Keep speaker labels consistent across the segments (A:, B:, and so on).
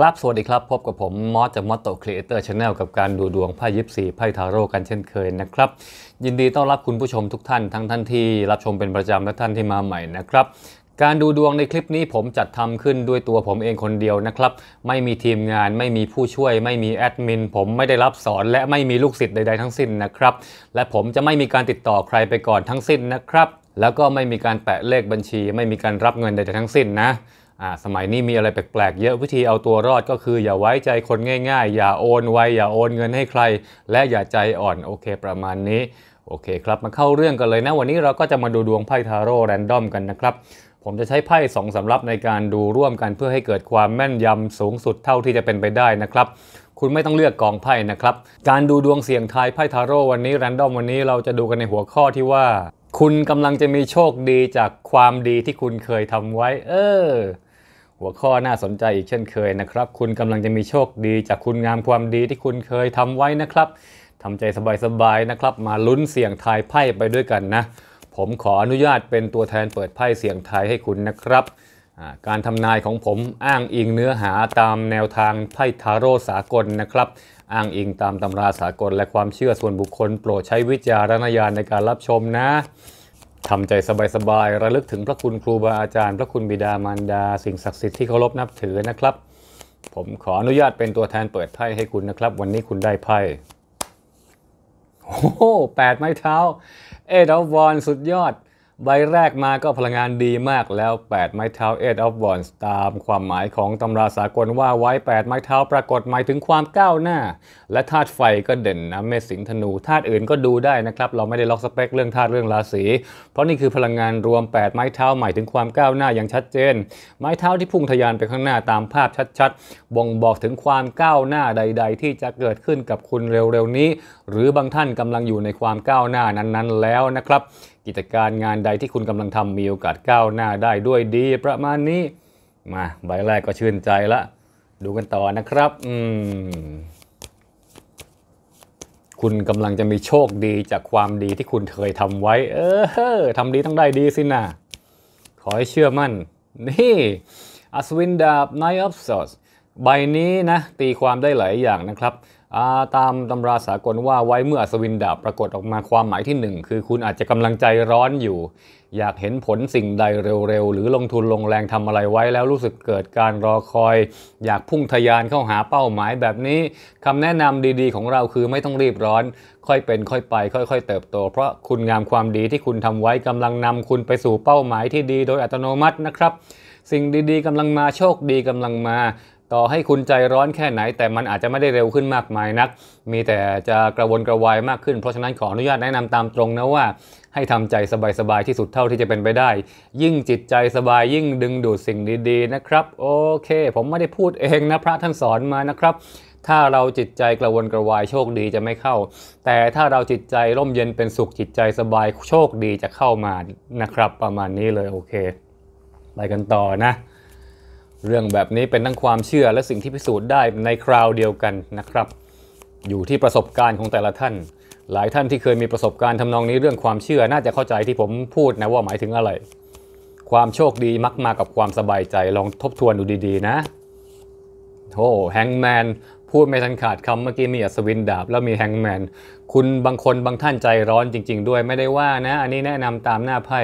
A: ครับ สวัสดีครับ พบกับผมมอสจากมอสโตครีเอเตอร์ชาแนลกับการดูดวงไพ่ยิปซีไพ่ทาโร่กันเช่นเคยนะครับ ยินดีต้อนรับคุณผู้ชมทุกท่านทั้งท่านที่รับชมเป็นประจำและท่านที่มาใหม่นะครับ การดูดวงในคลิปนี้ผมจัดทำขึ้นด้วยตัวผมเองคนเดียวนะครับ ไม่มีทีมงานไม่มีผู้ช่วย ไม่มีแอดมินผมไม่ได้รับสอน และไม่มีลูกศิษย์ใดๆทั้งสิ้นนะครับ และผมจะไม่มีการติดต่อใครไปก่อนทั้งสิ้นนะครับ แล้วก็ไม่มีการแปะเลขบัญชี ไม่มีการรับเงินใดๆทั้งสิ้นนะสมัยนี้มีอะไรแปลกๆ เยอะวิธีเอาตัวรอดก็คือ อย่าไว้ใจคนง่ายๆ อย่าโอนไว อย่าโอนเงินให้ใคร และอย่าใจอ่อนโอเค ประมาณนี้โอเคครับมาเข้าเรื่องกันเลยนะวันนี้เราก็จะมาดูดวงไพ่ทาโร่แรนดอมกันนะครับ ผมจะใช้ไพ่สองสำรับในการดูร่วมกันเพื่อให้เกิดความแม่นยำสูงสุดเท่าที่จะเป็นไปได้นะครับ คุณไม่ต้องเลือกกองไพ่นะครับ การดูดวงเสี่ยงทายไพ่ทาโร่วันนี้แรนดอมวันนี้เราจะดูกันในหัวข้อที่ว่าคุณกำลังจะมีโชคดีจากความดีที่คุณเคยทำไว้ เออหัวข้อน่าสนใจอีกเช่นเคยนะครับ คุณกำลังจะมีโชคดีจากคุณงามความดีที่คุณเคยทำไว้นะครับทำใจสบายๆนะครับ มาลุ้นเสี่ยงทายไพ่ไปด้วยกันนะ ผมขออนุญาตเป็นตัวแทนเปิดไพ่เสี่ยงทายให้คุณนะครับการทำนายของผมอ้างอิงเนื้อหาตามแนวทางไพ่ทาโร่สากลนะครับ อ้างอิงตามตำราสากลและความเชื่อส่วนบุคคล โปรดใช้วิจารณญาณในการรับชมนะทำใจสบายๆระลึกถึงพระคุณครูบาอาจารย์ พระคุณบิดามารดา สิ่งศักดิ์สิทธิ์ที่เคารพนับถือนะครับ ผมขออนุญาตเป็นตัวแทนเปิดไพ่ให้คุณนะครับ วันนี้คุณได้ไพ่โอ้แปดไม้เท้า เอ็ดวอนสุดยอดใบแรกมาก็พลังงานดีมากแล้ว8ไม้เท้า Eight of Wands ตามความหมายของตำราสากลว่าไว้ 8 ไม้เท้าปรากฏหมายถึงความก้าวหน้า และธาตุไฟก็เด่นนะเมษสิงธนูธาตุอื่นก็ดูได้นะครับ เราไม่ได้ล็อกสเปคเรื่องธาตุเรื่องราศีเพราะนี่คือพลังงานรวม8ไม้เท้าหมายถึงความก้าวหน้าอย่างชัดเจนไม้เท้าที่พุ่งทะยานไปข้างหน้าตามภาพชัดๆบ่งบอกถึงความก้าวหน้าใดๆ ที่จะเกิดขึ้นกับคุณเร็วๆนี้หรือบางท่านกำลังอยู่ในความก้าวหน้านั้น ๆ แล้วนะครับ กิจการงานใดที่คุณกำลังทำมีโอกาสก้าวหน้าได้ด้วยดีประมาณนี้ มาใบแรกก็ชื่นใจละ ดูกันต่อนะครับอืมคุณกำลังจะมีโชคดีจากความดีที่คุณเคยทำไว้ เออทำดีต้องได้ดีสินะขอให้เชื่อมั่น นี่อัศวินดาบไนออฟซอสใบนี้นะ ตีความได้หลายอย่างนะครับตามตำราสากลว่าไว้ เมื่ออสวินดาบปรากฏออกมาความหมายที่หนึ่ง คือคุณอาจจะกำลังใจร้อนอยู่ อยากเห็นผลสิ่งใดเร็วๆหรือลงทุนลงแรงทำอะไรไว้ แล้วรู้สึกเกิดการรอคอย อยากพุ่งทยานเข้าหาเป้าหมายแบบนี้ คำแนะนำดีๆ ของเราคือไม่ต้องรีบร้อน ค่อยเป็นค่อยไป ค่อย ๆ เติบโต เพราะคุณงามความดีที่คุณทำไว้กำลังนำคุณไปสู่เป้าหมายที่ดีโดยอัตโนมัตินะครับ สิ่งดี ๆกำลังมาโชคดีกำลังมาต่อให้คุณใจร้อนแค่ไหนแต่มันอาจจะไม่ได้เร็วขึ้นมากมายนัก มีแต่จะกระวนกระวายมากขึ้น เพราะฉะนั้นขออนุญาตแนะนำตามตรงนะว่า ให้ทำใจสบายๆที่สุดเท่าที่จะเป็นไปได้ ยิ่งจิตใจสบายยิ่งดึงดูดสิ่งดีๆนะครับ โอเค ผมไม่ได้พูดเองนะ พระท่านสอนมานะครับ ถ้าเราจิตใจกระวนกระวายโชคดีจะไม่เข้า แต่ถ้าเราจิตใจร่มเย็นเป็นสุขจิตใจสบายโชคดีจะเข้ามานะครับ ประมาณนี้เลยโอเคไปกันต่อนะเรื่องแบบนี้เป็นทั้งความเชื่อและสิ่งที่พิสูจน์ได้ในคราวเดียวกันนะครับ อยู่ที่ประสบการณ์ของแต่ละท่าน หลายท่านที่เคยมีประสบการณ์ทำนองนี้ เรื่องความเชื่อน่าจะเข้าใจที่ผมพูดนะว่าหมายถึงอะไร ความโชคดีมักมากับความสบายใจ ลองทบทวนดูดีๆนะโอ้แฮงแมนพูดไม่ทันขาดคำเมื่อกี้มีอัศวินดาบ แล้วมีแฮงแมน คุณบางคนบางท่านใจร้อนจริงๆด้วยไม่ได้ว่านะ อันนี้แนะนำตามหน้าไพ่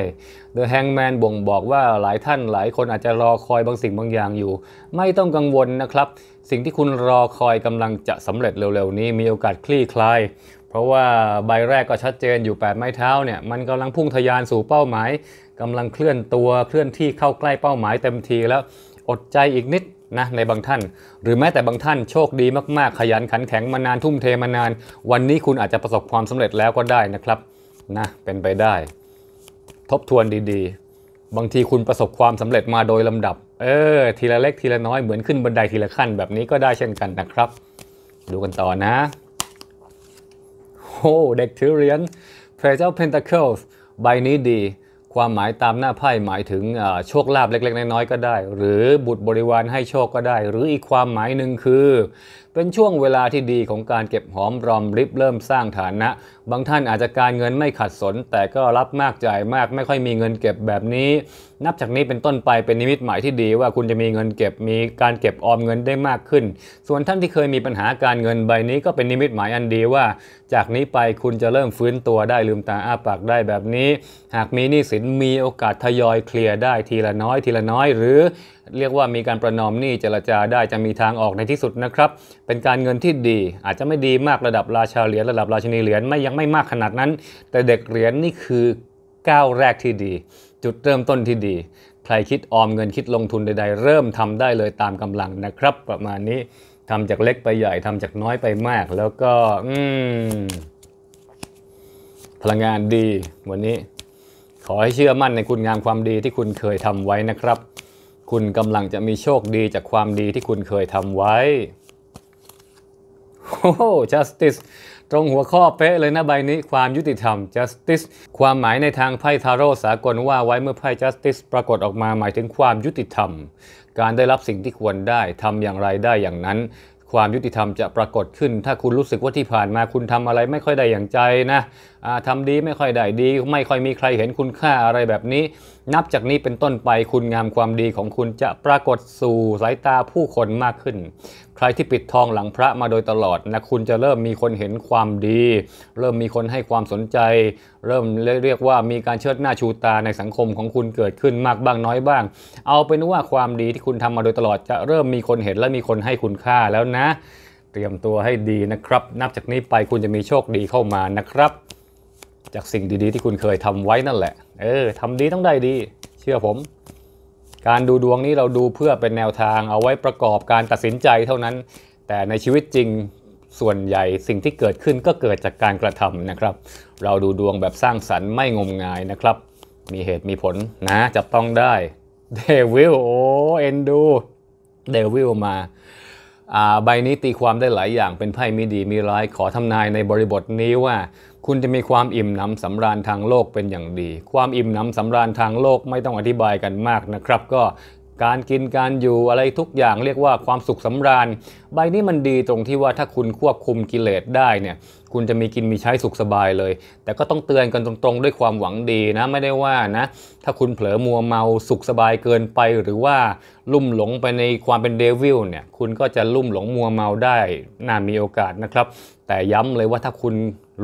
A: The Hangman บ่งบอกว่าหลายท่านหลายคนอาจจะรอคอยบางสิ่งบางอย่างอยู่ ไม่ต้องกังวลนะครับ สิ่งที่คุณรอคอยกำลังจะสำเร็จเร็วๆ นี้มีโอกาสคลี่คลาย เพราะว่าใบแรกก็ชัดเจนอยู่8ไม้เท้าเนี่ยมันกำลังพุ่งทะยานสู่เป้าหมายกำลังเคลื่อนตัวเคลื่อนที่เข้าใกล้เป้าหมายเต็มทีแล้วอดใจอีกนิดนะในบางท่าน หรือแม้แต่บางท่านโชคดีมากๆขยันขันแข็งมานานทุ่มเทมานาน วันนี้คุณอาจจะประสบความสำเร็จแล้วก็ได้นะครับนะเป็นไปได้ ทบทวนดีๆ บางทีคุณประสบความสำเร็จมาโดยลำดับเออทีละเล็กทีละน้อยเหมือนขึ้นบันไดทีละขั้นแบบนี้ก็ได้เช่นกันนะครับ ดูกันต่อนะโอ้เด็กทืเรียนพรเจ้าเพนทาเคิลส์ใบนี้ดีความหมายตามหน้าไพ่หมายถึงโชคลาภเล็ก ๆ น้อยๆก็ได้ หรือบุตรบริวารให้โชคก็ได้ หรืออีกความหมายหนึ่งคือ เป็นช่วงเวลาที่ดีของการเก็บหอมรอมริบเริ่มสร้างฐานะบางท่านอาจจะการเงินไม่ขัดสนแต่ก็รับมากจ่ายมากไม่ค่อยมีเงินเก็บแบบนี้ นับจากนี้เป็นต้นไปเป็นนิมิตหมายที่ดีว่าคุณจะมีเงินเก็บมีการเก็บออมเงินได้มากขึ้น ส่วนท่านที่เคยมีปัญหาการเงินใบนี้ก็เป็นนิมิตหมายอันดีว่า จากนี้ไปคุณจะเริ่มฟื้นตัวได้ลืมตาอ้าปากได้แบบนี้ หากมีหนี้สินมีโอกาสทยอยเคลียร์ได้ทีละน้อย ทีละน้อย หรือเรียกว่ามีการประนอมหนี้เจรจาได้จะมีทางออกในที่สุดนะครับ เป็นการเงินที่ดี อาจจะไม่ดีมากระดับราชาเหรียญระดับราชินีเหรียญไม่ยังไม่มากขนาดนั้น แต่เด็กเหรียญนี่คือก้าวแรกที่ดี จุดเริ่มต้นที่ดี ใครคิดออมเงินคิดลงทุนใด ๆ เริ่มทำได้เลยตามกำลังนะครับ ประมาณนี้ทำจากเล็กไปใหญ่ ทำจากน้อยไปมากแล้วก็อืพลังงานดี วันนี้ ขอให้เชื่อมั่นในคุณงามความดีที่คุณเคยทำไว้นะครับคุณกำลังจะมีโชคดีจากความดีที่คุณเคยทำไว้โอ้โห justice ตรงหัวข้อเป๊ะเลยนะใบนี้ความยุติธรรม justice ความหมายในทางไพ่ทาโร่สากลว่าไว้เมื่อไพ่ justice ปรากฏออกมาหมายถึงความยุติธรรม การได้รับสิ่งที่ควรได้ทำอย่างไรได้อย่างนั้น ความยุติธรรมจะปรากฏขึ้น ถ้าคุณรู้สึกว่าที่ผ่านมาคุณทำอะไรไม่ค่อยได้อย่างใจนะทำดีไม่ค่อยได้ดี ไม่ค่อยมีใครเห็นคุณค่าอะไรแบบนี้นับจากนี้เป็นต้นไปคุณงามความดีของคุณจะปรากฏสู่สายตาผู้คนมากขึ้น ใครที่ปิดทองหลังพระมาโดยตลอดนะ คุณจะเริ่มมีคนเห็นความดี เริ่มมีคนให้ความสนใจ เริ่มเรียกว่ามีการเชิดหน้าชูตาในสังคมของคุณเกิดขึ้นมากบ้างน้อยบ้าง เอาเป็นว่าความดีที่คุณทำมาโดยตลอดจะเริ่มมีคนเห็นและมีคนให้คุณค่าแล้วนะ เตรียมตัวให้ดีนะครับ นับจากนี้ไปคุณจะมีโชคดีเข้ามานะครับจากสิ่งดีๆที่คุณเคยทำไว้นั่นแหละ เออ ทำดีต้องได้ดี เชื่อผม การดูดวงนี้เราดูเพื่อเป็นแนวทางเอาไว้ประกอบการตัดสินใจเท่านั้น แต่ในชีวิตจริงส่วนใหญ่สิ่งที่เกิดขึ้นก็เกิดจากการกระทำนะครับ เราดูดวงแบบสร้างสรรค์ไม่งมงายนะครับ มีเหตุมีผลนะจับต้องได้ เดวิล โอ้ เอ็นดู เดวิลมาใบนี้ตีความได้หลายอย่าง เป็นไพ่มีดีมีร้าย ขอทำนายในบริบทนี้ว่าคุณจะมีความอิ่มหนำสำราญทางโลกเป็นอย่างดี ความอิ่มหนำสำราญทางโลกไม่ต้องอธิบายกันมากนะครับ ก็การกินการอยู่อะไรทุกอย่างเรียกว่าความสุขสำราญ ใบนี้มันดีตรงที่ว่าถ้าคุณควบคุมกิเลสได้เนี่ย คุณจะมีกินมีใช้สุขสบายเลย แต่ก็ต้องเตือนกันตรง ๆด้วยความหวังดีนะ ไม่ได้ว่านะ ถ้าคุณเผลอมัวเมาสุขสบายเกินไปหรือว่าลุ่มหลงไปในความเป็นเดวิลเนี่ย คุณก็จะลุ่มหลงมัวเมาได้น่ามีโอกาสนะครับ แต่ย้ำเลยว่าถ้าคุณ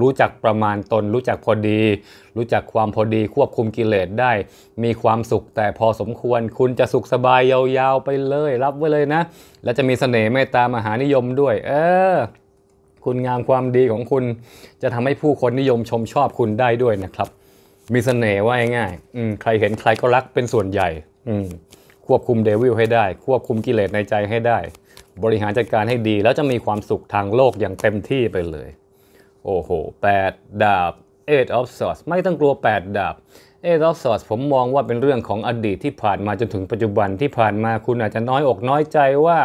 A: รู้จักประมาณตนรู้จักพอดี รู้จักความพอดีควบคุมกิเลสได้ มีความสุขแต่พอสมควร คุณจะสุขสบายยาว ๆไปเลย รับไว้เลยนะ และจะมีเสน่ห์เมตตามหานิยมด้วย เออ คุณงามความดีของคุณ จะทำให้ผู้คนนิยมชมชอบคุณได้ด้วยนะครับ มีเสน่ห์ว่าง่ายๆใครเห็นใครก็รักเป็นส่วนใหญ่ อืมควบคุมเดวิลให้ได้ ควบคุมกิเลสในใจให้ได้ บริหารจัดการให้ดี แล้วจะมีความสุขทางโลกอย่างเต็มที่ไปเลยโอ้โห8ดาบ Eight of Swords ไม่ต้องกลัว 8 ดาบ Eight of Swords ผมมองว่าเป็นเรื่องของอดีตที่ผ่านมาจนถึงปัจจุบันที่ผ่านมาคุณอาจจะน้อยอกน้อยใจว่า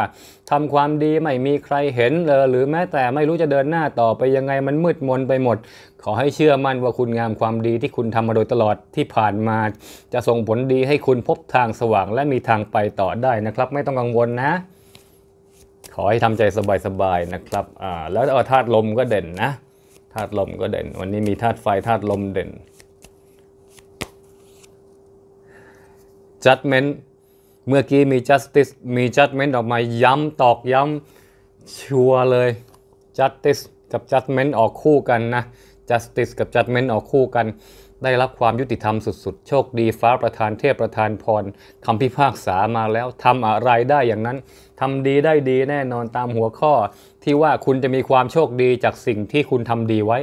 A: ทำความดีไม่มีใครเห็นเลย หรือแม้แต่ไม่รู้จะเดินหน้าต่อไปยังไงมันมืดมนไปหมด ขอให้เชื่อมั่นว่าคุณงามความดีที่คุณทำมาโดยตลอดที่ผ่านมาจะส่งผลดีให้คุณพบทางสว่าง และมีทางไปต่อได้นะครับไม่ต้องกังวลนะ ขอให้ทำใจสบายๆนะครับอ่าแล้วธาตุลมก็เด่นนะธาตุลมก็เด่นวันนี้มีธาตุไฟธาตุลมเด่น judgment เมื่อกี้มี justice มี judgment ออกมาย้ำตอกย้ำชัวเลย justice กับ judgment ออกคู่กันนะ justice กับ judgment ออกคู่กัน ได้รับความยุติธรรมสุดๆโชคดีฟ้าประธานเทพประธานพรคำพิพากษามาแล้วทำอะไรได้อย่างนั้นทำดีได้ดีแน่นอนตามหัวข้อที่ว่าคุณจะมีความโชคดีจากสิ่งที่คุณทำดีไว้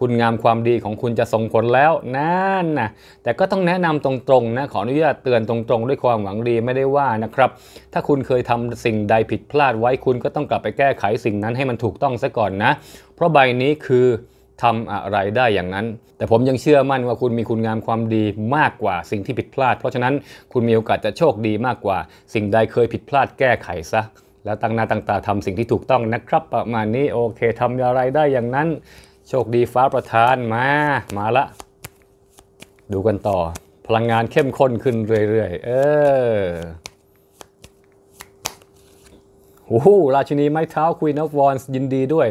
A: คุณงามความดีของคุณจะส่งผลแล้ว นั่นนะแต่ก็ต้องแนะนำตรงๆนะขออนุญาตเตือนตรงๆ ด้วยความหวังดีไม่ได้ว่านะครับ ถ้าคุณเคยทำสิ่งใดผิดพลาดไว้คุณก็ต้องกลับไปแก้ไขสิ่งนั้นให้มันถูกต้องซะก่อนนะ เพราะใบนี้คือทำอะไรได้อย่างนั้น แต่ผมยังเชื่อมั่นว่าคุณมีคุณงามความดีมากกว่าสิ่งที่ผิดพลาด เพราะฉะนั้นคุณมีโอกาสจะโชคดีมากกว่า สิ่งใดเคยผิดพลาดแก้ไขซะแล้วตั้งหน้าตั้งตาทำสิ่งที่ถูกต้องนะครับประมาณนี้ โอเคทำอะไรได้อย่างนั้น โชคดีฟ้าประทานมา มาละ ดูกันต่อ พลังงานเข้มข้นขึ้นเรื่อยๆเออโอ้โหราชินีไม้เท้าคุยนอฟวอนยินดีด้วย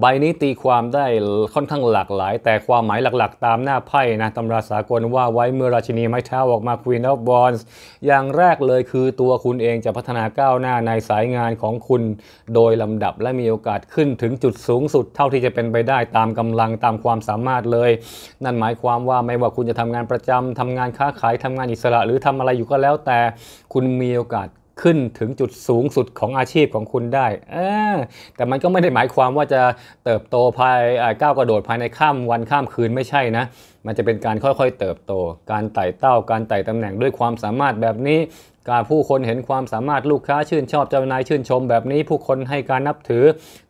A: ใบนี้ตีความได้ค่อนข้างหลากหลาย แต่ความหมายหลัก ๆ ตามหน้าไพ่นะตำราสากลว่าไว้เมื่อราชินีไม้เท้าออกมา Queen of Wands อย่างแรกเลยคือตัวคุณเองจะพัฒนาก้าวหน้าในสายงานของคุณ โดยลำดับและมีโอกาสขึ้นถึงจุดสูงสุดเท่าที่จะเป็นไปได้ตามกำลังตามความสามารถเลย นั่นหมายความว่าไม่ว่าคุณจะทำงานประจำทำงานค้าขายทำงานอิสระ หรือทำอะไรอยู่ก็แล้วแต่คุณมีโอกาสขึ้นถึงจุดสูงสุดของอาชีพของคุณได้แต่มันก็ไม่ได้หมายความว่าจะเติบโตภายก้าวกระโดดภายในข้ามวันข้ามคืนไม่ใช่นะ มันจะเป็นการค่อยๆ เติบโต การไต่เต้า การไต่ตำแหน่งด้วยความสามารถแบบนี้ การผู้คนเห็นความสามารถลูกค้าชื่นชอบเจ้านายชื่นชม แบบนี้ผู้คนให้การนับถือ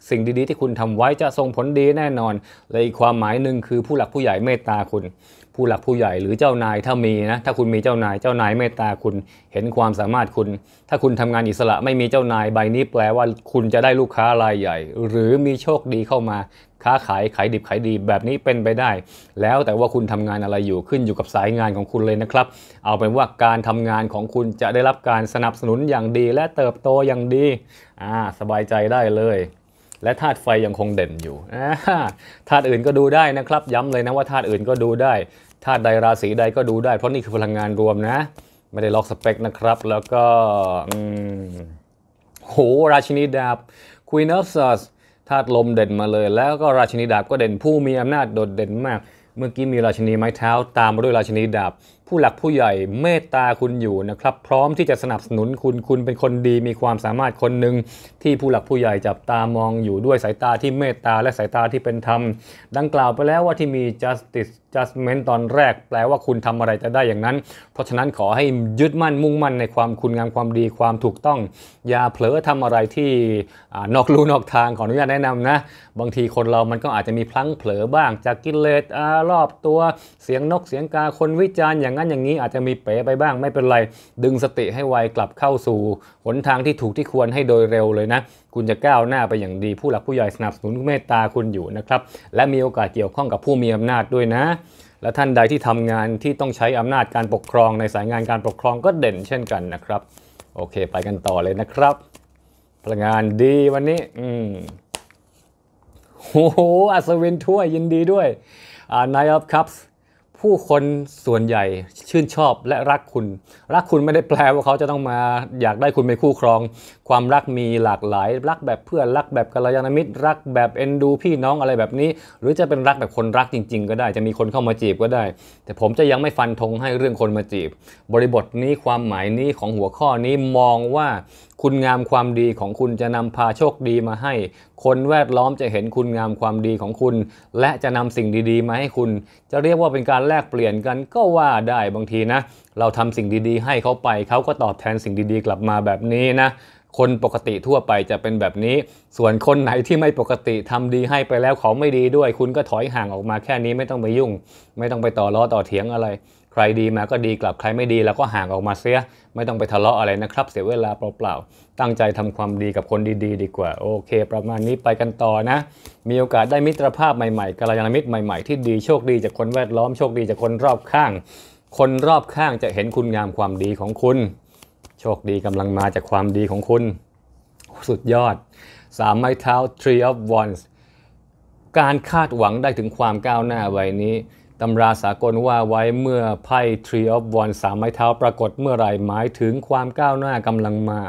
A: สิ่งดีๆ ที่คุณทำไว้จะส่งผลดีแน่นอน และอีกความหมายหนึ่งคือผู้หลักผู้ใหญ่เมตตาคุณผู้หลักผู้ใหญ่หรือเจ้านายถ้ามีนะถ้าคุณมีเจ้านายเจ้านายเมตตาคุณเห็นความสามารถคุณ ถ้าคุณทำงานอิสระไม่มีเจ้านายใบนี้ แปลว่าคุณจะได้ลูกค้ารายใหญ่ หรือมีโชคดีเข้ามา ค้าขายขายดิบขายดีแบบนี้เป็นไปได้ แล้วแต่ว่าคุณทำงานอะไรอยู่ขึ้นอยู่กับสายงานของคุณเลยนะครับ เอาเป็นว่าการทำงานของคุณจะได้รับการสนับสนุนอย่างดี และเติบโตอย่างดีอ่าสบายใจได้เลยและธาตุไฟยังคงเด่นอยู่ธาตุอื่นก็ดูได้นะครับ ย้ำเลยนะว่าธาตุอื่นก็ดูได้ธาตุใดราศีใดก็ดูได้ เพราะนี่คือพลังงานรวมนะ ไม่ได้ล็อกสเปคนะครับ แล้วก็โหราชินีดาบควีนอฟซัสธาตุลมเด่นมาเลย แล้วก็ราชินีดาบก็เด่นผู้มีอำนาจโดดเด่นมาก เมื่อกี้มีราชินีไม้เท้าตามมาด้วยราชินีดาบผู้หลักผู้ใหญ่เมตตาคุณอยู่นะครับพร้อมที่จะสนับสนุนคุณคุณเป็นคนดีมีความสามารถคนหนึ่งที่ผู้หลักผู้ใหญ่จับตามองอยู่ด้วยสายตาที่เมตตาและสายตาที่เป็นธรรม ดังกล่าวไปแล้วว่าที่มี justice judgment ตอนแรกแปลว่าคุณทำอะไรจะได้อย่างนั้น เพราะฉะนั้นขอให้ยึดมั่นมุ่งมั่นในความคุณงามความดีความถูกต้อง อย่าเผลอทำอะไรที่นอกลู่นอกทางขออนุญาตแนะนำนะ บางทีคนเรามันก็อาจจะมีพลั้งเผลอบ้าง จากกินเลสรอบตัวเสียงนกเสียงกาคนวิจารณ์อย่างงั้นอย่างนี้อาจจะมีเป๋ไปบ้าง ไม่เป็นไรดึงสติให้ไวกลับเข้าสู่หนทางที่ถูกที่ควรให้โดยเร็วเลยนะ คุณจะก้าวหน้าไปอย่างดีผู้หลักผู้ใหญ่สนับสนุนเมตตาคุณอยู่นะครับและมีโอกาสเกี่ยวข้องกับผู้มีอำนาจด้วยนะ และท่านใดที่ทำงานที่ต้องใช้อำนาจการปกครองในสายงานการปกครองก็เด่นเช่นกันนะครับ โอเค ไปกันต่อเลยนะครับ พลังงานดีวันนี้อืมโอ้โหอัศวินถ้วยยินดีด้วยานายอ f c คัพผู้คนส่วนใหญ่ชื่นชอบและรักคุณ รักคุณไม่ได้แปลว่าเขาจะต้องมาอยากได้คุณเป็นคู่ครอง ความรักมีหลากหลาย รักแบบเพื่อนรักแบบกัลยาณมิตร รักแบบเอ็นดู พี่น้องอะไรแบบนี้ หรือจะเป็นรักแบบคนรักจริง ๆ ก็ได้จะมีคนเข้ามาจีบก็ได้ แต่ผมจะยังไม่ฟันธงให้เรื่องคนมาจีบ บริบทนี้ความหมายนี้ของหัวข้อนี้มองว่าคุณงามความดีของคุณจะนำพาโชคดีมาให้ คนแวดล้อมจะเห็นคุณงามความดีของคุณ และจะนำสิ่งดี ๆ มาให้คุณ จะเรียกว่าเป็นการแลกเปลี่ยนกันก็ว่าได้บางทีนะ เราทำสิ่งดีๆ ให้เขาไปเขาก็ตอบแทนสิ่งดีๆ กลับมาแบบนี้นะ คนปกติทั่วไปจะเป็นแบบนี้ ส่วนคนไหนที่ไม่ปกติทำดีให้ไปแล้วเขาไม่ดีด้วย คุณก็ถอยห่างออกมาแค่นี้ไม่ต้องไปยุ่ง ไม่ต้องไปต่อล้อต่อเถียงอะไรใครดีมาก็ดีกลับใครไม่ดีเราก็ห่างออกมาเสียไม่ต้องไปทะเลาะอะไรนะครับ เสียเวลาเปล่าๆตั้งใจทำความดีกับคนดีๆดดีกว่า โอเคประมาณนี้ไปกันต่อนะ มีโอกาสได้มิตรภาพใหม่ๆกัลยาณมิตรใหม่ๆ ที่ดี โชคดี จากคนแวดล้อมโชคดี จากคนรอบข้าง คนรอบข้างจะเห็นคุณงามความดีของคุณ โชคดีกำลังมาจากความดีของคุณ สุดยอดสามไม้เท้า three of wands การคาดหวังได้ถึงความก้าวหน้าไว้นี้ตำราสากลว่าไว้เมื่อไพ่ Tree of One สามไม้เท้าปรากฏเมื่อไรหมายถึงความก้าวหน้ากำลังมา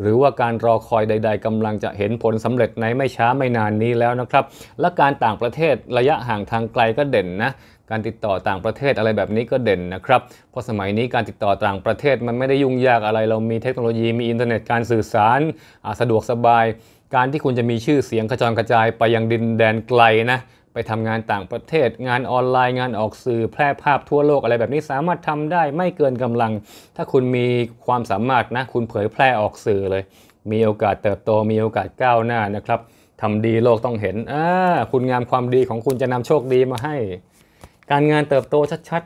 A: หรือว่าการรอคอยใด ๆกำลังจะเห็นผลสำเร็จในไม่ช้าไม่นานนี้แล้วนะครับ และการต่างประเทศระยะห่างทางไกลก็เด่นนะ การติดต่อต่างประเทศอะไรแบบนี้ก็เด่นนะครับ เพราะสมัยนี้การติดต่อต่างประเทศมันไม่ได้ยุ่งยากอะไร เรามีเทคโนโลยีมีอินเทอร์เน็ตการสื่อสารสะดวกสบาย การที่คุณจะมีชื่อเสียงกระจายไปยังดินแดนไกลนะไปทำงานต่างประเทศงานออนไลน์งานออกสื่อแพร่ภาพทั่วโลกอะไรแบบนี้สามารถทำได้ไม่เกินกำลัง ถ้าคุณมีความสามารถนะ คุณเผยแพร่ออกสื่อเลย มีโอกาสเติบโตมีโอกาสก้าวหน้านะครับทำดีโลกต้องเห็นอ่าคุณงามความดีของคุณจะนำโชคดีมาให้ การงานเติบโตชัด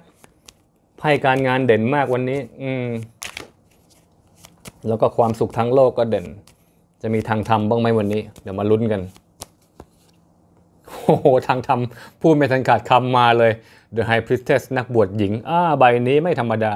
A: ๆไพ่การงานเด่นมากวันนี้ อืมแล้วก็ความสุขทั้งโลกก็เด่น จะมีทางทำบ้างไหมวันนี้เดี๋ยวมาลุ้นกันโหทางทำพูดไม่ทันขาดคำมาเลย The High Priestess นักบวชหญิงอ้าใบนี้ไม่ธรรมดา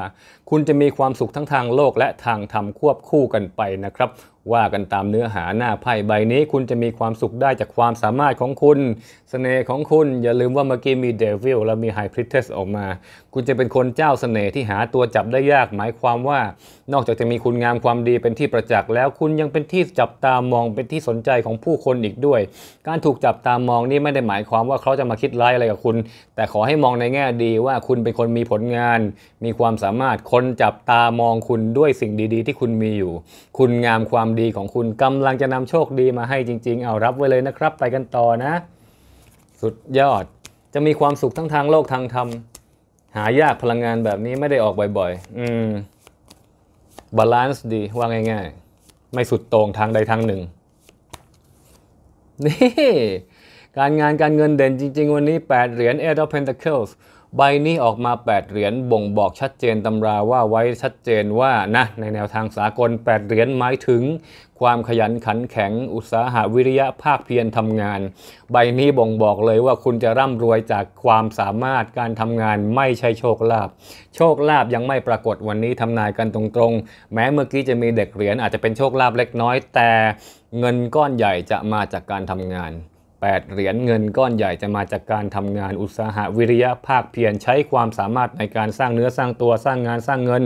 A: คุณจะมีความสุขทั้งทางโลกและทางธรรมควบคู่กันไปนะครับ ว่ากันตามเนื้อหาหน้าไพ่ใบนี้คุณจะมีความสุขได้จากความสามารถของคุณสเสน่ห์ของคุณ อย่าลืมว่าเมื่อกี้มีเดวิลและมีไฮพริ t เทสออกมา คุณจะเป็นคนเจ้าสเสน่ห์ที่หาตัวจับได้ยาก หมายความว่านอกจากจะมีคุณงามความดีเป็นที่ประจักษ์แล้วคุณยังเป็นที่จับตามองเป็นที่สนใจของผู้คนอีกด้วย การถูกจับตามองนี่ไม่ได้หมายความว่าเขาจะมาคิดร้ายอะไรกับคุณ แต่ขอให้มองในแง่ดีว่าคุณเป็นคนมีผลงาน มีความสามารถคนจับตามองคุณด้วยสิ่งดี ๆ ที่คุณมีอยู่ คุณงามความดีของคุณกำลังจะนำโชคดีมาให้จริง ๆ เอารับไว้เลยนะครับไปกันต่อนะ สุดยอดจะมีความสุขทั้งทางโลกทางธรรมหายากพลังงานแบบนี้ไม่ได้ออกบ่อยๆอืมบาลานซ์ดีว่าง่ายๆไม่สุดตรงทางใดทางหนึ่ง นี่ การงานการเงินเด่นจริง ๆ วันนี้ 8 เหรียญ Eight of Pentacles ใบนี้ออกมา8เหรียญบ่งบอกชัดเจนตำราว่าไว้ชัดเจนว่านะในแนวทางสากล8เหรียญหมายถึงความขยันขันแข็งอุตสาหะวิริยะภาคเพียรทำงาน ใบนี้บ่งบอกเลยว่าคุณจะร่ำรวยจากความสามารถการทำงานไม่ใช่โชคลาภโชคลาภยังไม่ปรากฏวันนี้ทำนายกันตรงๆ แม้เมื่อกี้จะมีเด็กเหรียญอาจจะเป็นโชคลาภเล็กน้อยแต่เงินก้อนใหญ่จะมาจากการทำงาน8เหรียญเงินก้อนใหญ่จะมาจากการทำงานอุตสาหะวิริยะภาคเพียรใช้ความสามารถในการสร้างเนื้อสร้างตัวสร้างงานสร้างเงิน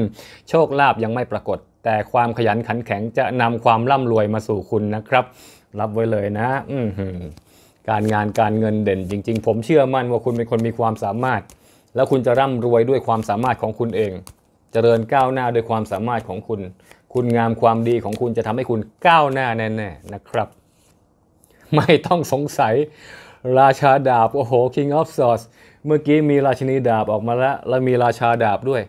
A: โชคลาภยังไม่ปรากฏ แต่ความขยันขันแข็งจะนำความร่ำรวยมาสู่คุณนะครับ รับไว้เลยนะการงานการเงินเด่น จริงๆ ผมเชื่อมั่นว่าคุณเป็นคนมีความสามารถ แล้วคุณจะร่ำรวยด้วยความสามารถของคุณเองจเจริญก้าวหน้าด้วยความสามารถของคุณ คุณงามความดีของคุณจะทำให้คุณก้าวหน้าแน่ๆนะครับไม่ต้องสงสัยราชาดาบ โอ้โห King of Swords เมื่อกี้มีราชินีดาบออกมาแล้ว แล้วมีราชาดาบด้วย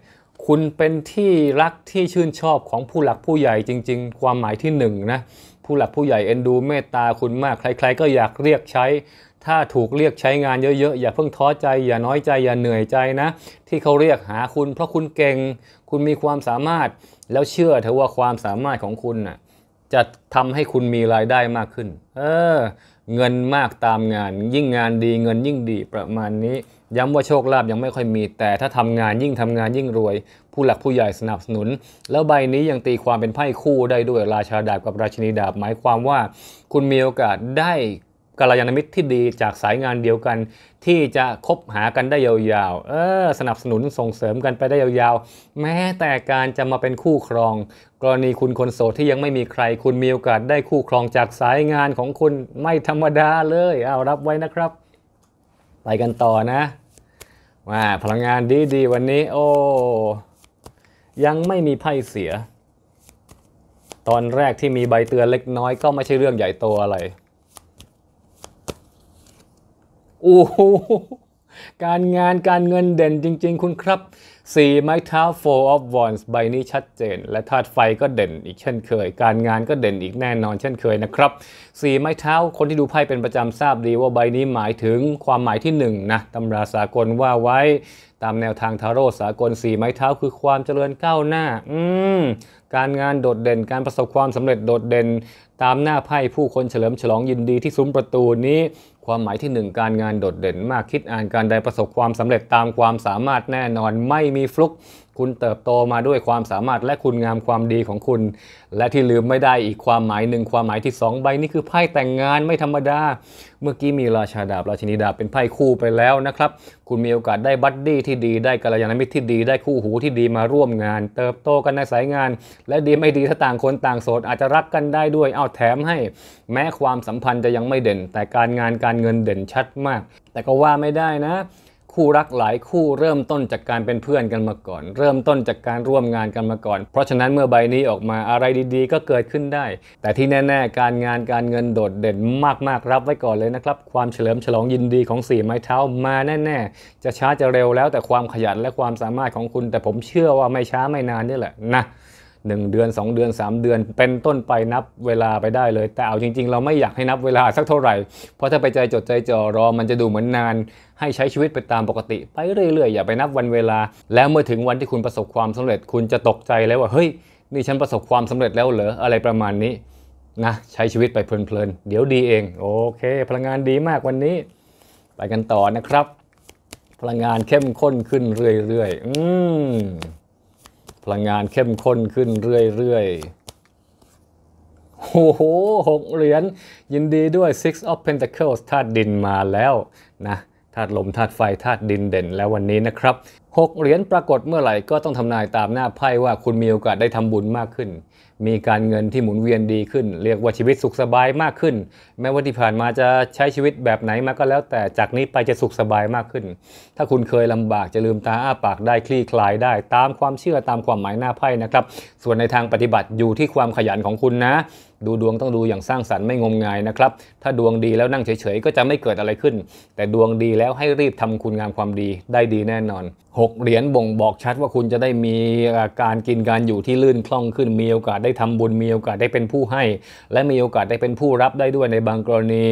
A: คุณเป็นที่รักที่ชื่นชอบของผู้หลักผู้ใหญ่จริง ๆ ความหมายที่หนึ่งนะผู้หลักผู้ใหญ่เอ็นดูเมตตาคุณมากใครๆก็อยากเรียกใช้ ถ้าถูกเรียกใช้งานเยอะๆ อย่าเพิ่งท้อใจ อย่าน้อยใจ อย่าเหนื่อยใจนะ ที่เขาเรียกหาคุณเพราะคุณเก่ง คุณมีความสามารถแล้วเชื่อเถอะว่าความสามารถของคุณนะ่ะจะทำให้คุณมีรายได้มากขึ้น เออ เงินมากตามงาน ยิ่งงานดีเงินยิ่งดีประมาณนี้ ย้ำว่าโชคลาภยังไม่ค่อยมีแต่ถ้าทำงานยิ่งทำงานยิ่งรวย ผู้หลักผู้ใหญ่สนับสนุน แล้วใบนี้ยังตีความเป็นไพ่คู่ได้ด้วยราชาดาบกับราชินีดาบหมายความว่าคุณมีโอกาสได้กัลยาณมิตรที่ดีจากสายงานเดียวกัน ที่จะคบหากันได้ยาวๆ เออสนับสนุนส่งเสริมกันไปได้ยาว ๆ แม้แต่การจะมาเป็นคู่ครอง กรณีคุณคนโสดที่ยังไม่มีใคร คุณมีโอกาสได้คู่ครองจากสายงานของคุณไม่ธรรมดาเลยเอารับไว้นะครับไปกันต่อนะว่าพลังงานดีๆ วันนี้ โอ้ยังไม่มีไพ่เสีย ตอนแรกที่มีใบเตือนเล็กน้อย ก็ไม่ใช่เรื่องใหญ่โตอะไรโอ้การงานการเงินเด่นจริงๆ คุณครับสี่ไม้เท้า four of wands ใบนี้ชัดเจน และธาตุไฟก็เด่นอีกเช่นเคย การงานก็เด่นอีกแน่นอน เช่นเคยนะครับสี่ไม้เท้าคนที่ดูไพ่เป็นประจำทราบดีว่าใบนี้หมายถึงความหมายที่ 1นนะตำราสากลว่าไว้ ตามแนวทางทาโร่สากลสี่ไม้เท้าคือความเจริญก้าวหน้า อืมการงานโดดเด่นการประสบความสำเร็จโดดเด่นตามหน้าไพ่ผู้คนเฉลิมฉลองยินดีที่ซุ้มประตูนี้ความหมายที่ 1 การงานโดดเด่นมากคิดอ่านการใดประสบความสำเร็จตามความสามารถแน่นอนไม่มีฟลุกคุณเติบโตมาด้วยความสามารถและคุณงามความดีของคุณ และที่ลืมไม่ได้อีกความหมายหนึ่งความหมายที่ 2 ใบนี่คือไพ่แต่งงานไม่ธรรมดา เมื่อกี้มีราชาดาบราชินีดาบเป็นไพ่คู่ไปแล้วนะครับ คุณมีโอกาสได้บัดดี้ที่ดีได้กัลยาณมิตรที่ดีได้คู่หูที่ดีมาร่วมงาน เติบโตกันในสายงาน และดีไม่ดีถ้าต่างคนต่างโสด อาจจะรักกันได้ด้วยเอาแถมให้แม้ความสัมพันธ์จะยังไม่เด่น แต่การงานการเงินเด่นชัดมาก แต่ก็ว่าไม่ได้นะคู่รักหลายคู่เริ่มต้นจากการเป็นเพื่อนกันมาก่อน เริ่มต้นจากการร่วมงานกันมาก่อน เพราะฉะนั้นเมื่อใบนี้ออกมาอะไรดีๆ ก็เกิดขึ้นได้ แต่ที่แน่ ๆ การงานการเงินโดดเด่นมากๆรับไว้ก่อนเลยนะครับความเฉลิมฉลองยินดีของสี่ไม้เท้า มาแน่ๆจะช้าจะเร็วแล้วแต่ความขยันและความสามารถของคุณแต่ผมเชื่อว่าไม่ช้าไม่นานนี่แหละนะ1เดือน 2 เดือน 3 เดือน เป็นต้นไปนับเวลาไปได้เลย แต่เอาจริง ๆ เราไม่อยากให้นับเวลาสักเท่าไหร่ เพราะถ้าไปใจจดใจจ่อรอมันจะดูเหมือนนาน ให้ใช้ชีวิตไปตามปกติ ไปเรื่อยๆอย่าไปนับวันเวลา แล้วเมื่อถึงวันที่คุณประสบความสำเร็จ คุณจะตกใจแล้วว่าเฮ้ยนี่ฉันประสบความสำเร็จแล้วเหรออะไรประมาณนี้นะ ใช้ชีวิตไปเพลินๆเดี๋ยวดีเอง โอเค พลังงานดีมากวันนี้ ไปกันต่อนะครับ พลังงานเข้มข้นขึ้นเรื่อยๆอืมพลังงานเข้มข้นขึ้นเรื่อยๆ โอ้โห หกเหรียญยินดีด้วย Six of Pentacles ธาตุดินมาแล้วนะ ธาตุลมธาตุไฟธาตุดินเด่นแล้ววันนี้นะครับหกเหรียญปรากฏเมื่อไหร่ก็ต้องทำนายตามหน้าไพ่ว่าคุณมีโอกาสได้ทำบุญมากขึ้น มีการเงินที่หมุนเวียนดีขึ้น เรียกว่าชีวิตสุขสบายมากขึ้น แม้ว่าที่ผ่านมาจะใช้ชีวิตแบบไหนมาก็แล้วแต่จากนี้ไปจะสุขสบายมากขึ้น ถ้าคุณเคยลำบากจะลืมตาอ้าปากได้คลี่คลายได้ตามความเชื่อตามความหมายหน้าไพ่นะครับ ส่วนในทางปฏิบัติอยู่ที่ความขยันของคุณนะ ดูดวงต้องดูอย่างสร้างสรรค์ไม่งมงายนะครับ ถ้าดวงดีแล้วนั่งเฉยๆก็จะไม่เกิดอะไรขึ้น แต่ดวงดีแล้วให้รีบทำคุณงามความดีได้ดีแน่นอน6เหรียญบ่งบอกชัดว่าคุณจะได้มีการกินการอยู่ที่ลื่นคล่องขึ้นมีโอกาสได้ทำบุญมีโอกาสได้เป็นผู้ให้ และมีโอกาสได้เป็นผู้รับได้ด้วยในบางกรณี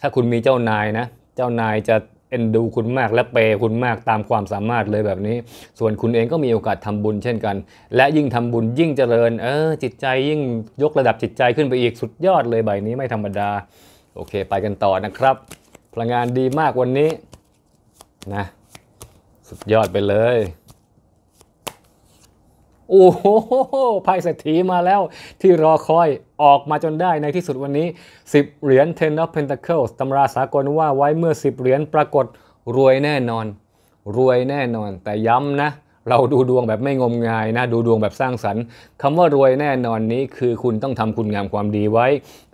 A: ถ้าคุณมีเจ้านายนะ เจ้านายจะเอ็นดูคุณมากและเปย์คุณมากตามความสามารถเลยแบบนี้ ส่วนคุณเองก็มีโอกาสทำบุญ เช่นกัน และยิ่งทำบุญยิ่งเจริญ เออ จิตใจยิ่งยกระดับจิตใจขึ้นไปอีกสุดยอดเลยใบนี้ไม่ธรรมดา โอเค ไปกันต่อนะครับพลังงานดีมากวันนี้นะุดยอดไปเลย โอ้โห ไพ่เศรษฐีมาแล้วที่รอคอยออกมาจนได้ในที่สุดวันนี้ 10 เหรียญ Ten of Pentacles ตำราสากลว่าไว้เมื่อ 10 เหรียญปรากฏรวยแน่นอน รวยแน่นอน แต่ย้ำนะ เราดูดวงแบบไม่งมงายนะ ดูดวงแบบสร้างสรรค์คำว่ารวยแน่นอนนี้คือคุณต้องทำคุณงามความดีไว้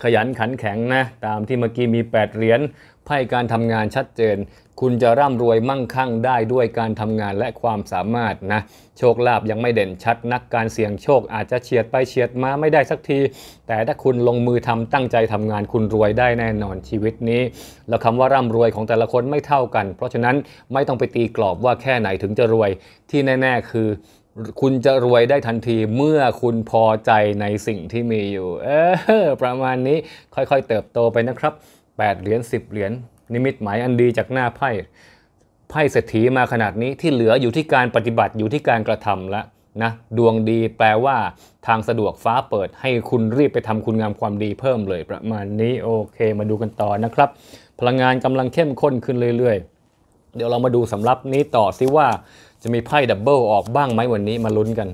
A: ขยันขันแข็งนะ ตามที่เมื่อกี้มี 8 เหรียญไพ่การทำงานชัดเจน คุณจะร่ำรวยมั่งคั่งได้ด้วยการทำงานและความสามารถนะ โชคลาภยังไม่เด่นชัด นักการเสี่ยงโชค อาจจะเฉียดไปเฉียดมาไม่ได้สักที แต่ถ้าคุณลงมือทำตั้งใจทำงาน คุณรวยได้แน่นอนชีวิตนี้ แล้วคำว่าร่ำรวยของแต่ละคนไม่เท่ากัน เพราะฉะนั้นไม่ต้องไปตีกรอบว่าแค่ไหนถึงจะรวย ที่แน่ ๆ คือ คุณจะรวยได้ทันทีเมื่อคุณพอใจในสิ่งที่มีอยู่ เออประมาณนี้ค่อยๆ เติบโตไปนะครับ8 เหรียญ10 เหรียญนิมิตหมายอันดีจากหน้าไพ่ไพ่เศรษฐีมาขนาดนี้ที่เหลืออยู่ที่การปฏิบัติอยู่ที่การกระทำละนะ ดวงดีแปลว่าทางสะดวกฟ้าเปิด ให้คุณรีบไปทำคุณงามความดีเพิ่มเลยประมาณนี้โอเค มาดูกันต่อนะครับ พลังงานกำลังเข้มข้นขึ้นเรื่อยๆ เดี๋ยวเรามาดูสำรับนี้ต่อซิว่าจะมีไพ่ดับเบิลออกบ้างไหมวันนี้มาลุ้นกัน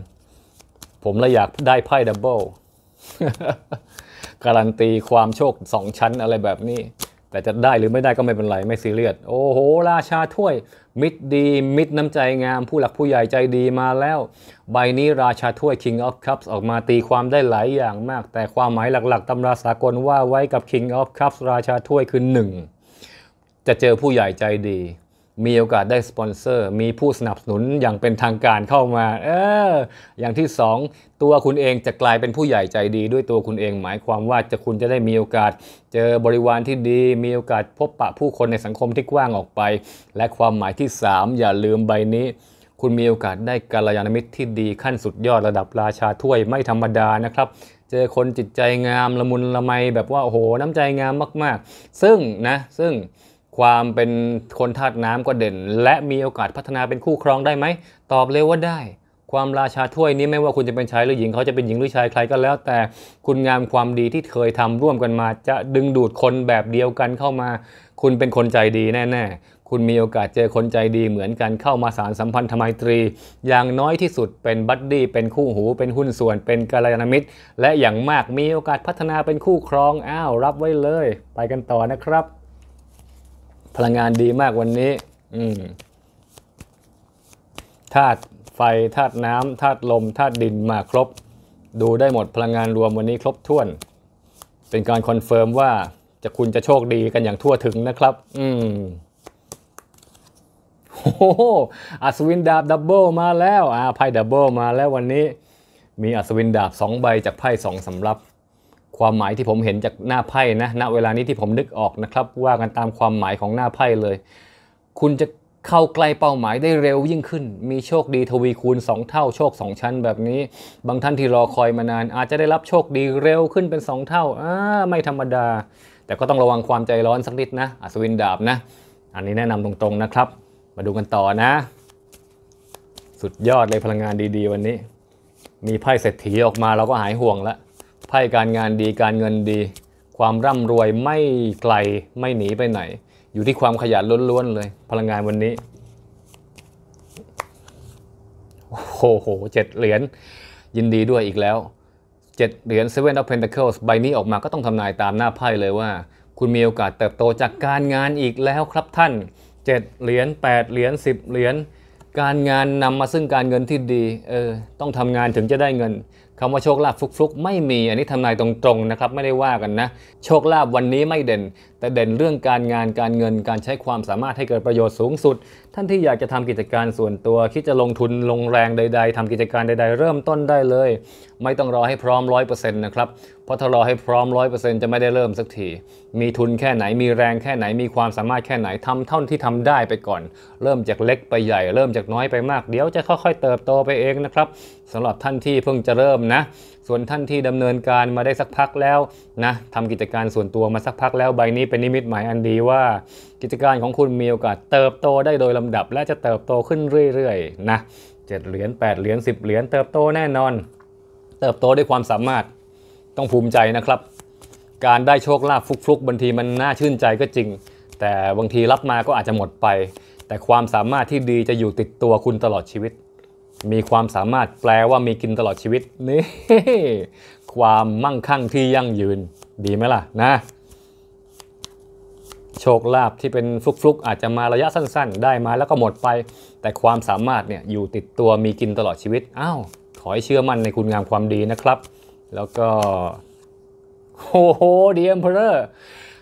A: ผมเลยอยากได้ไพ่ดับเบิลการันตี ความโชคสองชั้นอะไรแบบนี้ แต่จะได้หรือไม่ได้ก็ไม่เป็นไร ไม่ซีเรียส โอ้โห ราชาถ้วยมิตรดีมิตรน้ำใจงาม ผู้หลักผู้ใหญ่ใจดีมาแล้ว ใบนี้ราชาถ้วย King of Cups ออกมาตีความได้หลายอย่างมาก แต่ความหมายหลักๆตำราสากลว่าไว้กับ King of Cups ราชาถ้วยคือ1จะเจอผู้ใหญ่ใจดีมีโอกาสได้สปอนเซอร์ มีผู้สนับสนุนอย่างเป็นทางการเข้ามา เอออย่างที่2ตัวคุณเองจะกลายเป็นผู้ใหญ่ใจดี ด้วยตัวคุณเอง หมายความว่าจะคุณจะได้มีโอกาส เจอบริวารที่ดี มีโอกาสพบปะผู้คนในสังคมที่กว้างออกไป และความหมายที่3อย่าลืมใบนี้ คุณมีโอกาสได้กัลยาณมิตรที่ดีขั้นสุดยอดระดับราชาถ้วยไม่ธรรมดานะครับ เจอคนจิตใจงามละมุนละไมแบบว่าโอ้โหน้ำใจงามมากๆ ซึ่งนะ ซึ่งความเป็นคนธาตุน้ำก็เด่น และมีโอกาสพัฒนาเป็นคู่ครองได้ไหมตอบเลยว่าได้ ความราชาถ้วยนี้ไม่ว่าคุณจะเป็นชายหรือหญิงเขาจะเป็นหญิงหรือชายใครก็แล้ว แต่คุณงามความดีที่เคยทำร่วมกันมา จะดึงดูดคนแบบเดียวกันเข้ามา คุณเป็นคนใจดีแน่ๆคุณมีโอกาสเจอคนใจดีเหมือนกันเข้ามาสารสัมพันธ์ธมัยตรี อย่างน้อยที่สุดเป็นบัดดี้เป็นคู่หูเป็นหุ้นส่วนเป็นกัลยาณมิตร และอย่างมากมีโอกาสพัฒนาเป็นคู่ครองอ้าวรับไว้เลย ไปกันต่อนะครับพลังงานดีมากวันนี้ อืมธาตุไฟธาตุน้ำธาตุลมธาตุดินมาครบ ดูได้หมดพลังงานรวมวันนี้ ครบถ้วน เป็นการคอนเฟิร์มว่า จะคุณจะโชคดีกันอย่างทั่วถึงนะครับ อืมโอ้โหอัศวินดาบดับเบิลมาแล้ว อ่า ไพ่ดับเบิลมาแล้ววันนี้ มีอัศวินดาบสองใบจากไพ่สองสำรับความหมายที่ผมเห็นจากหน้าไพ่นะ ณ เวลานี้ที่ผมนึกออกนะครับ ว่ากันตามความหมายของหน้าไพ่เลย คุณจะเข้าใกล้เป้าหมายได้เร็วยิ่งขึ้น มีโชคดีทวีคูณ 2 เท่า โชค 2 ชั้น แบบนี้ บางท่านที่รอคอยมานานอาจจะได้รับโชคดีเร็วขึ้นเป็น 2 เท่าอ่าไม่ธรรมดา แต่ก็ต้องระวังความใจร้อนสักนิดนะ อัศวินดาบนะ อันนี้แนะนำตรงๆนะครับ มาดูกันต่อนะ สุดยอดเลยพลังงานดีๆวันนี้ มีไพ่เศรษฐีออกมาเราก็หายห่วงแล้วพ่การงานดีการเงินดี ความร่ำรวยไม่ไกลไม่หนีไปไหน อยู่ที่ความขยันล้วน ๆ เลยพลังงานวันนี้โอ้โหเจ็ดเหรียญยินดีด้วยอีกแล้วเจ็ดเหรียญ Seven of Pentacles ใบนี้ออกมาก็ต้องทำนายตามหน้าไพ่เลยว่า คุณมีโอกาสเติบโตจากการงานอีกแล้วครับท่านเจ็ดเหรียญแปดเหรียญสิบเหรียญการงานนำมาซึ่งการเงินที่ดีเออต้องทำงานถึงจะได้เงินคำว่าโชคลาภฟลุกๆ ไม่มีอันนี้ทำนายตรงๆนะครับ ไม่ได้ว่ากันนะ โชคลาภวันนี้ไม่เด่น แต่เด่นเรื่องการงานการเงินการใช้ความสามารถให้เกิดประโยชน์สูงสุด ท่านที่อยากจะทำกิจการส่วนตัว คิดจะลงทุนลงแรงใดๆ ทำกิจการใดๆ เริ่มต้นได้เลย ไม่ต้องรอให้พร้อมร้อยเปอร์เซ็นต์นะครับเพราะถ้ารอให้พร้อมร้อยเปอร์เซ็นจะไม่ได้เริ่มสักที มีทุนแค่ไหน มีแรงแค่ไหน มีความสามารถแค่ไหนทำเท่าที่ทำได้ไปก่อน เริ่มจากเล็กไปใหญ่ เริ่มจากน้อยไปมาก เดี๋ยวจะค่อยๆเติบโตไปเอง นะครับสำหรับท่านที่เพิ่งจะเริ่มนะ ส่วนท่านที่ดำเนินการมาได้สักพักแล้วนะทำกิจการส่วนตัวมาสักพักแล้วใบนี้เป็นนิมิตหมายอันดีว่า กิจการของคุณมีโอกาส เติบโตได้โดยลำดับและจะเติบโตขึ้นเรื่อยๆนะเจ็ดเหรียญแปดเหรียญสิบเหรียญ เติบโตแน่นอน เติบโตด้วยความสามารถต้องภูมิใจนะครับ การได้โชคลาภฟลุกๆบางทีมันน่าชื่นใจก็จริง แต่บางทีรับมาก็อาจจะหมดไป แต่ความสามารถที่ดีจะอยู่ติดตัวคุณตลอดชีวิต มีความสามารถแปลว่ามีกินตลอดชีวิตนี่ ความมั่งคั่งที่ยั่งยืน ดีไหมล่ะนะ โชคลาภที่เป็นฟลุกๆ อาจจะมาระยะสั้นๆ ได้มาแล้วก็หมดไป แต่ความสามารถเนี่ยอยู่ติดตัวมีกินตลอดชีวิต อ้าวขอให้เชื่อมั่นในคุณงามความดีนะครับแล้วก็โอ้โหเดียมเพลอร์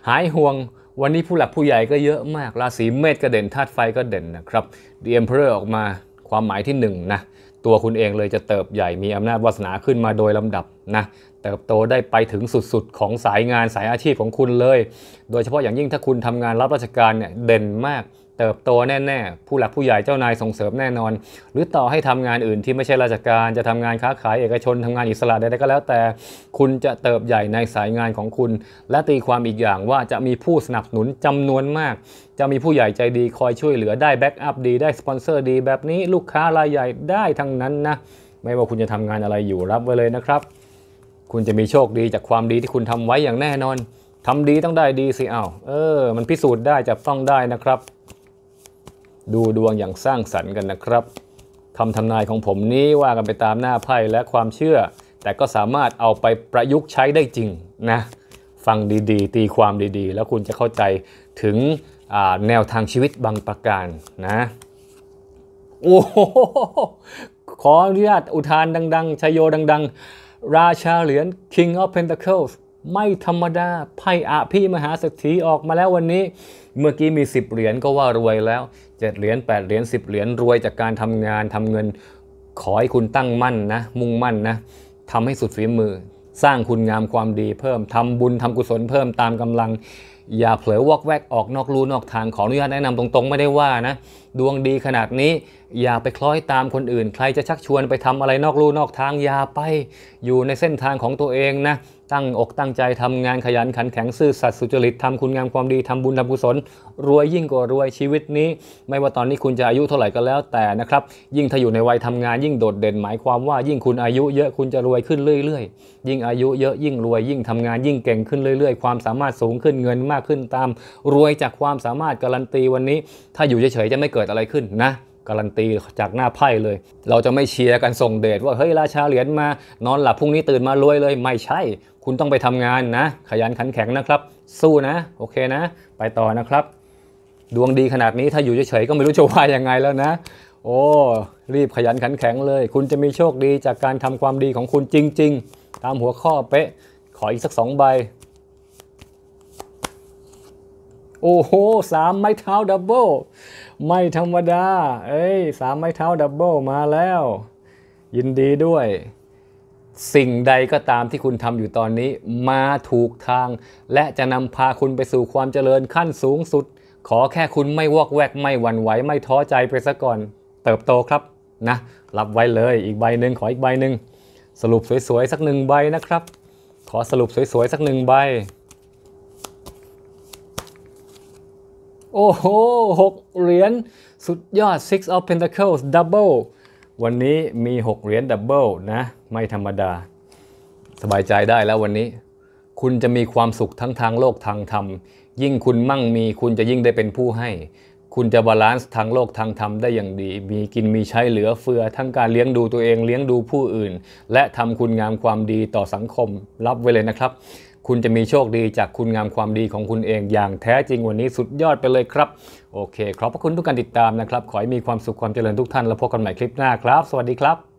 A: หายห่วงวันนี้ผู้หลักผู้ใหญ่ก็เยอะมาก ราศีเมษก็เด่นธาตุไฟก็เด่นนะครับเดียมเพลอร์ออกมาความหมายที่1นนะ ตัวคุณเองเลยจะเติบใหญ่มีอำนาจวาสนาขึ้นมาโดยลำดับนะ เติบโตได้ไปถึงสุดๆ ของสายงานสายอาชีพของคุณเลย โดยเฉพาะอย่างยิ่งถ้าคุณทำงานรับราชการเนี่ยเด่นมากเติบโตแน่ๆ ผู้หลักผู้ใหญ่เจ้านายส่งเสริมแน่นอน หรือต่อให้ทำงานอื่นที่ไม่ใช่ราชการ จะทำงานค้าขายเอกชนทำงานอิสระใดๆก็แล้ว แต่ คุณจะเติบใหญ่ในสายงานของคุณ และตีความอีกอย่างว่าจะมีผู้สนับสนุนจำนวนมาก จะมีผู้ใหญ่ใจดีคอยช่วยเหลือได้แบ็กอัพดี ได้สปอนเซอร์ดีแบบนี้ลูกค้ารายใหญ่ได้ทั้งนั้นนะ ไม่ว่าคุณจะทำงานอะไรอยู่รับไว้เลยนะครับ คุณจะมีโชคดีจากความดีที่คุณทำไว้อย่างแน่นอนทำดีต้องได้ดีสิเอา้าเออ มันพิสูจน์ได้จับต้องได้นะครับดูดวงอย่างสร้างสรรค์กันนะครับคำทำนายของผมนี้ว่ากันไปตามหน้าไพ่และความเชื่อ แต่ก็สามารถเอาไปประยุกต์ใช้ได้จริงนะ ฟังดี ๆ ตีความดีๆ แล้วคุณจะเข้าใจถึงแนวทางชีวิตบางประการนะโอ้ขออนุญาตอุทานดัง ๆชยโยดังๆ ราชาเหรียญ King of Pentacles ไม่ธรรมดาไพ่อาพี่มหาเศรษฐีออกมาแล้ววันนี้เมื่อกี้มี 10 เหรียญก็ว่ารวยแล้ว 7 เหรียญ8เหรียญ10 เหรียญรวยจากการทำงานทำเงินขอให้คุณตั้งมั่นนะมุ่งมั่นนะทำให้สุดฝีมือสร้างคุณงามความดีเพิ่มทำบุญทำกุศลเพิ่มตามกำลัง อย่าเผลอวอกแวกออกนอกลู่นอกทางขออนุญาตแนะนำตรง ๆ ไม่ได้ว่านะ ดวงดีขนาดนี้อย่าไปคล้อยตามคนอื่นใครจะชักชวนไปทำอะไรนอกลู่นอกทางอย่าไป อยู่ในเส้นทางของตัวเองนะตั้งอกตั้งใจทำงานขยันขันแข็งซื่อสัตย์สุจริตทำคุณงามความดีทำบุญทำกุศลรวยยิ่งกว่ารวยชีวิตนี้ ไม่ว่าตอนนี้คุณจะอายุเท่าไหร่ก็แล้วแต่นะครับ ยิ่งถ้าอยู่ในวัยทำงานยิ่งโดดเด่นหมายความว่า ยิ่งคุณอายุเยอะคุณจะรวยขึ้นเรื่อย ๆ ยิ่งอายุเยอะยิ่งรวยยิ่งทำงานยิ่งเก่งขึ้นเรื่อยๆความสามารถสูงขึ้นเงินมากขึ้น ตามรวยจากความสามารถการันตีวันนี้ ถ้าอยู่เฉยๆจะไม่เกิดอะไรขึ้นนะการันตีจากหน้าไพ่เลย เราจะไม่เชียร์กันส่งเดชว่าเฮ้ยราชาเหรียญมา นอนหลับพรุ่งนี้ตื่นมารวยเลย ไม่ใช่ คุณต้องไปทำงานนะ ขยันขันแข็งนะครับ สู้นะ โอเคนะ ไปต่อนะครับ ดวงดีขนาดนี้ถ้าอยู่เฉยๆก็ไม่รู้จะว่ายังไงแล้วนะ โอ้รีบขยันขันแข็งเลย คุณจะมีโชคดีจากการทำความดีของคุณจริง ๆ ตามหัวข้อเป๊ะขออีกสักสองใบโอ้โหสามไม้เท้าดับเบิลไม่ธรรมดา เอ้ยสามไม้เท้าดับเบิลมาแล้ว ยินดีด้วย สิ่งใดก็ตามที่คุณทำอยู่ตอนนี้ มาถูกทาง และจะนำพาคุณไปสู่ความเจริญขั้นสูงสุด ขอแค่คุณไม่วอกแวกไม่หวั่นไหวไม่ท้อใจไปซะก่อน เติบโตครับนะรับไว้เลยอีกใบหนึ่งขออีกใบหนึ่งสรุปสวยๆ สักหนึ่งใบนะครับ ขอสรุปสวยๆสักหนึ่งใบโอ้โหหกเหรียญสุดยอด Six of Pentacles Double วันนี้มี 6เหรียญ double นะ ไม่ธรรมดา สบายใจได้แล้ววันนี้ คุณจะมีความสุขทั้งทางโลกทางธรรม ยิ่งคุณมั่งมีคุณจะยิ่งได้เป็นผู้ให้คุณจะบาลานซ์ทางโลกทางธรรมได้อย่างดีมีกินมีใช้เหลือเฟือทั้งการเลี้ยงดูตัวเองเลี้ยงดูผู้อื่น และทำคุณงามความดีต่อสังคมรับไว้เลยนะครับคุณจะมีโชคดีจากคุณงามความดีของคุณเองอย่างแท้จริงวันนี้สุดยอดไปเลยครับ โอเค ขอบพระคุณทุกการติดตามนะครับ ขอให้มีความสุขความเจริญทุกท่านแล้วพบกันใหม่คลิปหน้าครับ สวัสดีครับ